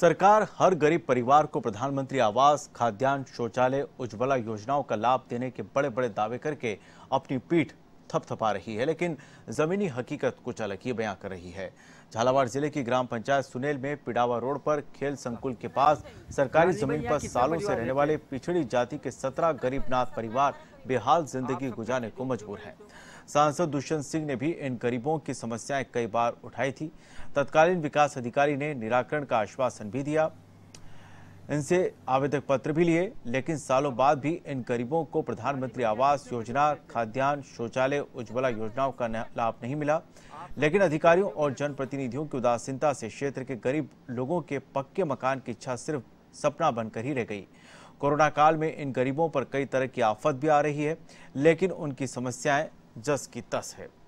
सरकार हर गरीब परिवार को प्रधानमंत्री आवास खाद्यान्न शौचालय उज्ज्वला योजनाओं का लाभ देने के बड़े बड़े दावे करके अपनी पीठ थपथपा रही है लेकिन जमीनी हकीकत कुछ अलग ही बयां कर रही है झालावाड़ जिले की ग्राम पंचायत सुनेल में पिडावा रोड पर खेल संकुल के पास सरकारी जमीन पर सालों से रहने वाले पिछड़ी जाति के सत्रह गरीबनाथ परिवार बेहाल जिंदगी गुजारने को मजबूर है सांसद दुष्यंत सिंह ने भी इन गरीबों की समस्याएं कई बार उठाई थी तत्कालीन विकास अधिकारी ने निराकरण का आश्वासन भी दिया इनसे आवेदक पत्र भी लिए लेकिन सालों बाद भी इन गरीबों को प्रधानमंत्री आवास योजना खाद्यान्न शौचालय उज्ज्वला योजनाओं का लाभ नहीं मिला लेकिन अधिकारियों और जनप्रतिनिधियों की उदासीनता से क्षेत्र के गरीब लोगों के पक्के मकान की इच्छा सिर्फ सपना बनकर ही रह गई कोरोना काल में इन गरीबों पर कई तरह की आफत भी आ रही है लेकिन उनकी समस्याएं जस की तस है